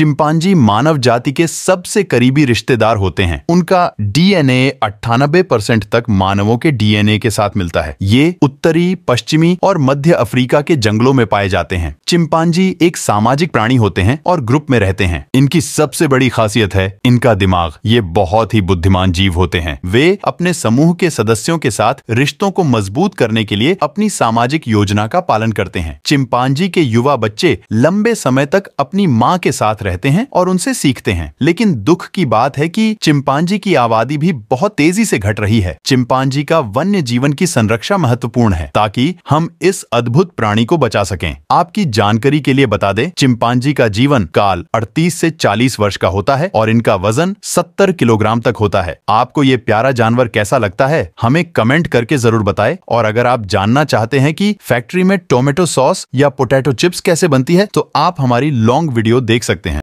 chimpanzee मानव जाति के सबसे करीबी रिश्तेदार होते हैं उनका डीएनए अट्ठानबे परसेंट तक मानवों के डीएनए के साथ मिलता है ये उत्तरी पश्चिमी और मध्य अफ्रीका के जंगलों में पाए जाते हैं चिंपांजी एक सामाजिक प्राणी होते हैं और ग्रुप में रहते हैं इनकी सबसे बड़ी खासियत है इनका दिमाग ये बहुत ही बुद्धिमान जीव होते हैं वे अपने समूह के सदस्यों के साथ रिश्तों को मजबूत करने के लिए अपनी सामाजिक योजना का पालन करते हैं चिंपांजी के युवा बच्चे लंबे समय तक अपनी माँ के साथ रहते हैं और उनसे सीखते हैं लेकिन दुख की बात है कि चिंपांजी की आबादी भी बहुत तेजी से घट रही है चिंपांजी का वन्य जीवन की संरक्षा महत्वपूर्ण है ताकि हम इस अद्भुत प्राणी को बचा सकें आपकी जानकारी के लिए बता दें चिंपांजी का जीवन काल 38 से 40 वर्ष का होता है और इनका वजन 70 किलोग्राम तक होता है आपको ये प्यारा जानवर कैसा लगता है हमें कमेंट करके जरूर बताए और अगर आप जानना चाहते हैं कि फैक्ट्री में टोमेटो सॉस या पोटैटो चिप्स कैसे बनती है तो आप हमारी लॉन्ग वीडियो देख सकते हैं